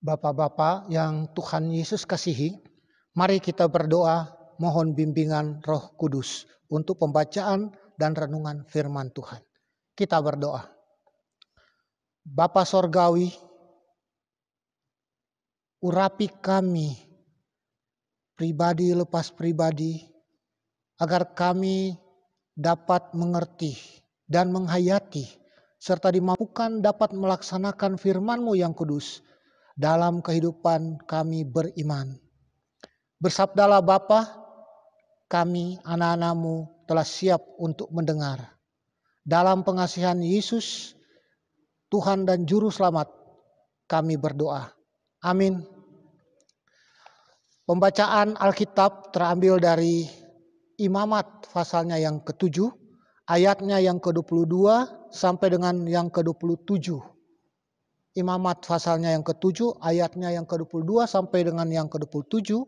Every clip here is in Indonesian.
Bapak-bapak yang Tuhan Yesus kasihi, mari kita berdoa mohon bimbingan Roh Kudus untuk pembacaan dan renungan firman Tuhan. Kita berdoa. Bapa sorgawi, urapi kami pribadi lepas pribadi agar kami dapat mengerti dan menghayati serta dimampukan dapat melaksanakan firman-Mu yang kudus dalam kehidupan kami beriman. Bersabdalah Bapa, kami anak-anakmu telah siap untuk mendengar. Dalam pengasihan Yesus, Tuhan dan Juru Selamat, kami berdoa. Amin. Pembacaan Alkitab terambil dari Imamat pasalnya yang ketujuh, ayatnya yang ke-22 sampai dengan yang ke-27. Imamat pasalnya yang ke-7, ayatnya yang ke-22 sampai dengan yang ke-27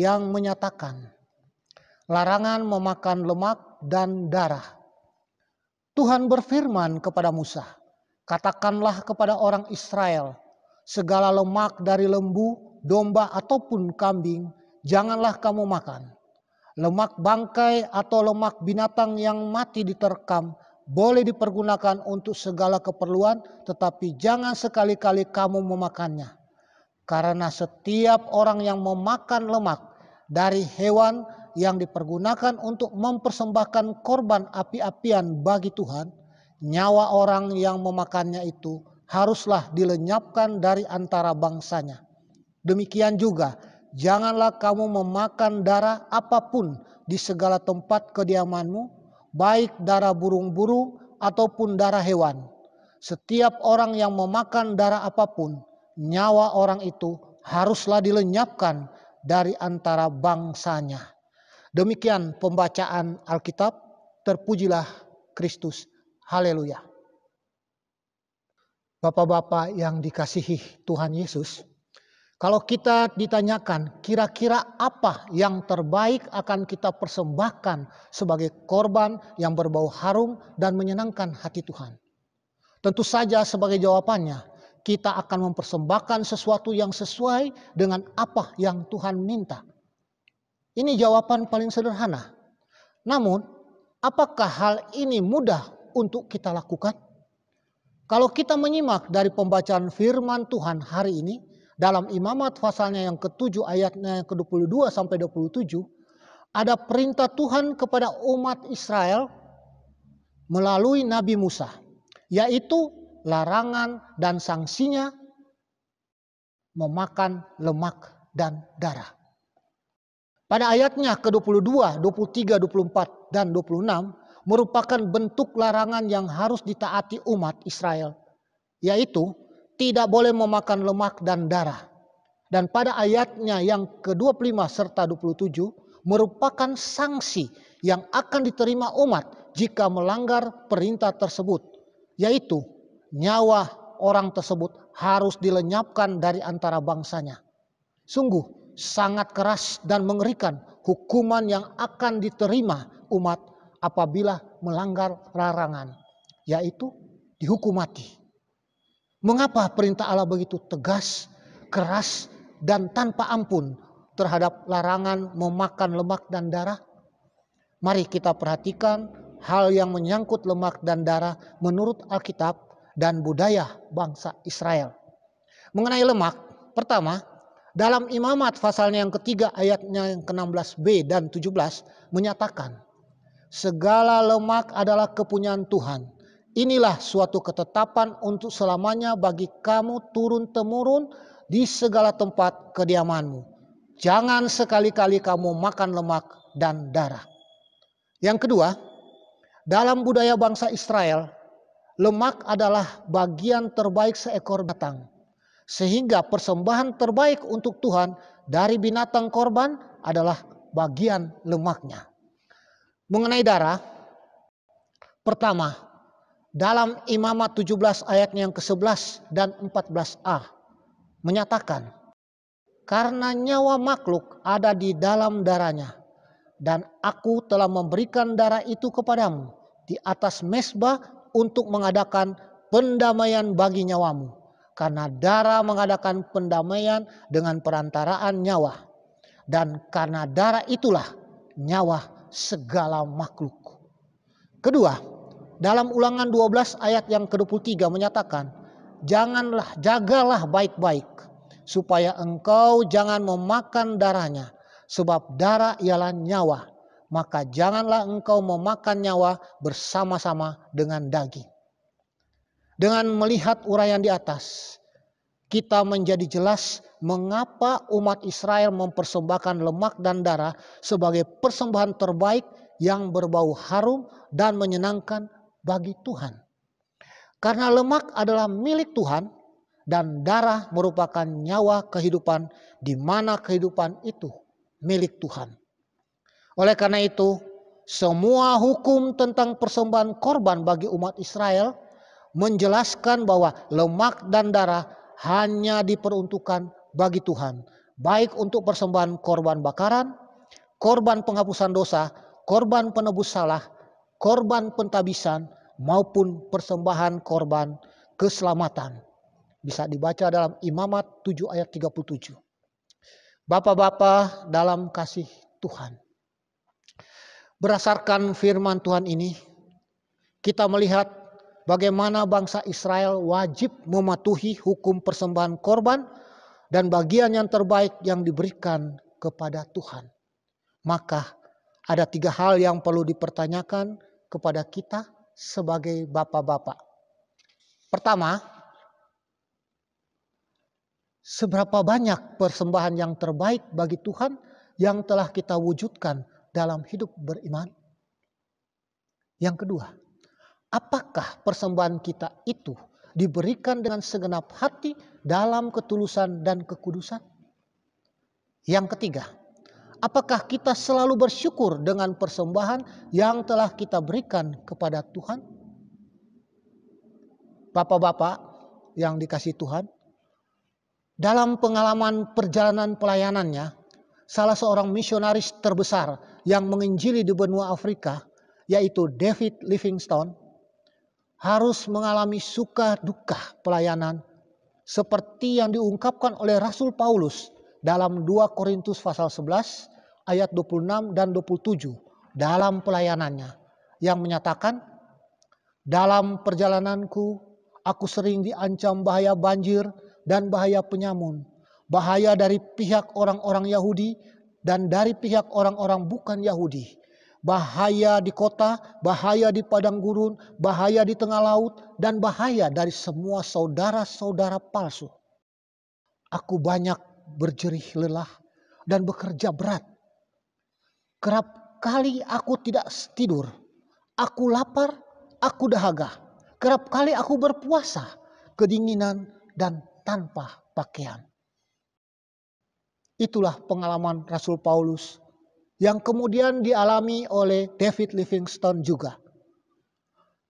yang menyatakan larangan memakan lemak dan darah. Tuhan berfirman kepada Musa, "Katakanlah kepada orang Israel, segala lemak dari lembu, domba ataupun kambing, janganlah kamu makan. Lemak bangkai atau lemak binatang yang mati diterkam boleh dipergunakan untuk segala keperluan, tetapi jangan sekali-kali kamu memakannya. Karena setiap orang yang memakan lemak dari hewan yang dipergunakan untuk mempersembahkan korban api-apian bagi Tuhan, nyawa orang yang memakannya itu haruslah dilenyapkan dari antara bangsanya. Demikian juga, janganlah kamu memakan darah apapun di segala tempat kediamanmu, baik darah burung-burung ataupun darah hewan. Setiap orang yang memakan darah apapun, nyawa orang itu haruslah dilenyapkan dari antara bangsanya. Demikian pembacaan Alkitab. Terpujilah Kristus. Haleluya. Bapak-bapak yang dikasihi Tuhan Yesus, kalau kita ditanyakan kira-kira apa yang terbaik akan kita persembahkan sebagai korban yang berbau harum dan menyenangkan hati Tuhan. Tentu saja sebagai jawabannya kita akan mempersembahkan sesuatu yang sesuai dengan apa yang Tuhan minta. Ini jawaban paling sederhana. Namun, apakah hal ini mudah untuk kita lakukan? Kalau kita menyimak dari pembacaan firman Tuhan hari ini, dalam imamat pasalnya yang ke-7 ayatnya yang ke-22 sampai 27 ada perintah Tuhan kepada umat Israel melalui Nabi Musa yaitu larangan dan sanksinya memakan lemak dan darah. Pada ayatnya ke-22, 23, 24 dan 26 merupakan bentuk larangan yang harus ditaati umat Israel yaitu tidak boleh memakan lemak dan darah. Dan pada ayatnya yang ke-25 serta 27 merupakan sanksi yang akan diterima umat jika melanggar perintah tersebut. Yaitu nyawa orang tersebut harus dilenyapkan dari antara bangsanya. Sungguh sangat keras dan mengerikan hukuman yang akan diterima umat apabila melanggar larangan. Yaitu dihukum mati. Mengapa perintah Allah begitu tegas, keras, dan tanpa ampun terhadap larangan memakan lemak dan darah? Mari kita perhatikan hal yang menyangkut lemak dan darah menurut Alkitab dan budaya bangsa Israel. Mengenai lemak, pertama, dalam imamat pasalnya yang ketiga ayatnya yang ke-16b dan 17 menyatakan segala lemak adalah kepunyaan Tuhan Inilah suatu ketetapan untuk selamanya bagi kamu turun-temurun di segala tempat kediamanmu. Jangan sekali-kali kamu makan lemak dan darah. Yang kedua, dalam budaya bangsa Israel, lemak adalah bagian terbaik seekor binatang. Sehingga persembahan terbaik untuk Tuhan dari binatang korban adalah bagian lemaknya. Mengenai darah, pertama, dalam Imamat 17 ayatnya yang ke-11 dan 14a menyatakan karena nyawa makhluk ada di dalam darahnya dan aku telah memberikan darah itu kepadamu di atas mesbah untuk mengadakan pendamaian bagi nyawamu karena darah mengadakan pendamaian dengan perantaraan nyawa dan karena darah itulah nyawa segala makhluk. Kedua, dalam ulangan 12 ayat yang ke-23 menyatakan, Janganlah, jagalah baik-baik, supaya engkau jangan memakan darahnya, sebab darah ialah nyawa. Maka janganlah engkau memakan nyawa bersama-sama dengan daging. Dengan melihat uraian di atas, kita menjadi jelas mengapa umat Israel mempersembahkan lemak dan darah sebagai persembahan terbaik yang berbau harum dan menyenangkan bagi Tuhan. Karena lemak adalah milik Tuhan dan darah merupakan nyawa kehidupan di mana kehidupan itu milik Tuhan. Oleh karena itu, semua hukum tentang persembahan korban bagi umat Israel menjelaskan bahwa lemak dan darah hanya diperuntukkan bagi Tuhan, baik untuk persembahan korban bakaran, korban penghapusan dosa, korban penebus salah, korban pentabisan maupun persembahan korban keselamatan. Bisa dibaca dalam Imamat 7 ayat 37. Bapak-bapak dalam kasih Tuhan. Berdasarkan firman Tuhan ini, kita melihat bagaimana bangsa Israel wajib mematuhi hukum persembahan korban dan bagian yang terbaik yang diberikan kepada Tuhan. Maka ada tiga hal yang perlu dipertanyakan kepada kita sebagai bapak-bapak. Pertama, seberapa banyak persembahan yang terbaik bagi Tuhan yang telah kita wujudkan dalam hidup beriman? Yang kedua, apakah persembahan kita itu diberikan dengan segenap hati dalam ketulusan dan kekudusan? Yang ketiga, Apakah kita selalu bersyukur dengan persembahan yang telah kita berikan kepada Tuhan? Bapak-bapak yang dikasih Tuhan, dalam pengalaman perjalanan pelayanannya, salah seorang misionaris terbesar yang menginjili di benua Afrika, yaitu David Livingstone, harus mengalami suka duka pelayanan seperti yang diungkapkan oleh Rasul Paulus dalam 2 Korintus pasal 11 ayat 26 dan 27 dalam pelayanannya yang menyatakan dalam perjalananku aku sering diancam bahaya banjir dan bahaya penyamun, bahaya dari pihak orang-orang Yahudi dan dari pihak orang-orang bukan Yahudi. Bahaya di kota, bahaya di padang gurun, bahaya di tengah laut, dan bahaya dari semua saudara-saudara palsu. Aku banyak berjerih lelah dan bekerja berat. Kerap kali aku tidak tidur, aku lapar, aku dahaga. Kerap kali aku berpuasa, kedinginan dan tanpa pakaian. Itulah pengalaman Rasul Paulus yang kemudian dialami oleh David Livingstone juga.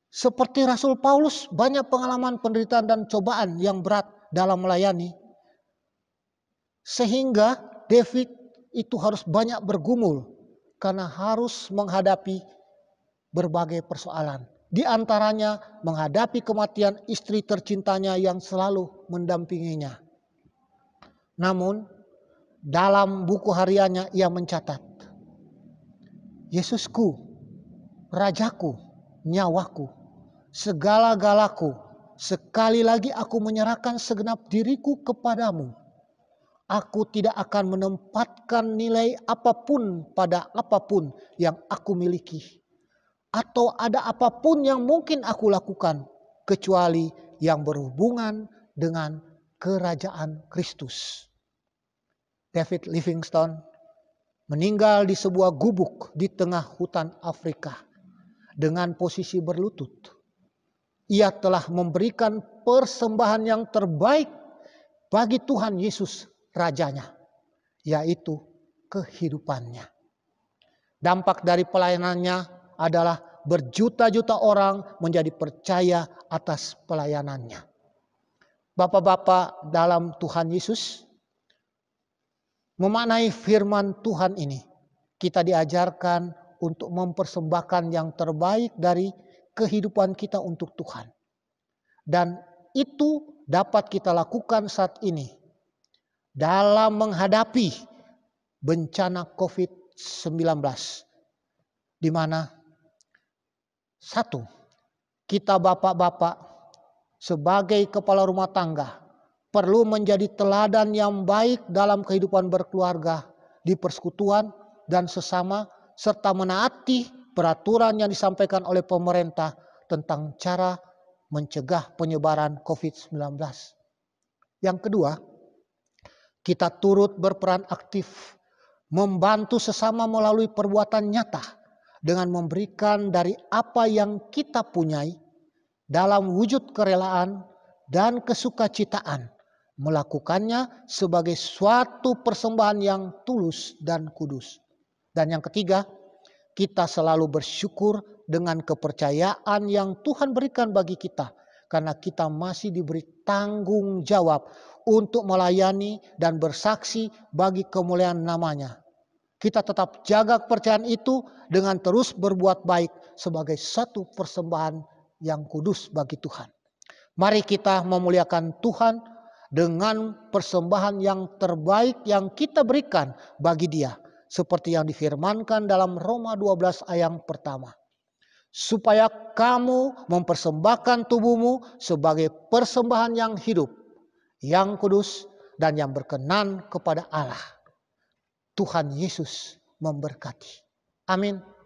Seperti Rasul Paulus, banyak pengalaman penderitaan dan cobaan yang berat dalam melayani sehingga David itu harus banyak bergumul karena harus menghadapi berbagai persoalan. Di antaranya menghadapi kematian istri tercintanya yang selalu mendampinginya. Namun dalam buku hariannya ia mencatat, Yesusku, Rajaku, nyawaku, segala-galaku, sekali lagi aku menyerahkan segenap diriku kepadamu. Aku tidak akan menempatkan nilai apapun pada apapun yang aku miliki. Atau ada apapun yang mungkin aku lakukan. Kecuali yang berhubungan dengan kerajaan Kristus. David Livingstone meninggal di sebuah gubuk di tengah hutan Afrika dengan posisi berlutut. Ia telah memberikan persembahan yang terbaik bagi Tuhan Yesus rajanya, yaitu kehidupannya. Dampak dari pelayanannya adalah berjuta-juta orang menjadi percaya atas pelayanannya. Bapak-bapak dalam Tuhan Yesus, memaknai firman Tuhan ini, kita diajarkan untuk mempersembahkan yang terbaik dari kehidupan kita untuk Tuhan. Dan itu dapat kita lakukan saat ini dalam menghadapi bencana COVID-19. Di mana satu, kita bapak-bapak sebagai kepala rumah tangga perlu menjadi teladan yang baik dalam kehidupan berkeluarga, di persekutuan dan sesama serta menaati peraturan yang disampaikan oleh pemerintah tentang cara mencegah penyebaran COVID-19. Yang kedua, kita turut berperan aktif membantu sesama melalui perbuatan nyata dengan memberikan dari apa yang kita punyai dalam wujud kerelaan dan kesukacitaan melakukannya sebagai suatu persembahan yang tulus dan kudus. Dan yang ketiga, kita selalu bersyukur dengan kepercayaan yang Tuhan berikan bagi kita karena kita masih diberi tanggung jawab untuk melayani dan bersaksi bagi kemuliaan namanya. Kita tetap jaga kepercayaan itu dengan terus berbuat baik sebagai satu persembahan yang kudus bagi Tuhan. Mari kita memuliakan Tuhan dengan persembahan yang terbaik yang kita berikan bagi dia. Seperti yang difirmankan dalam Roma 12 ayat pertama supaya kamu mempersembahkan tubuhmu sebagai persembahan yang hidup, yang kudus, dan yang berkenan kepada Allah. Tuhan Yesus memberkati. Amin.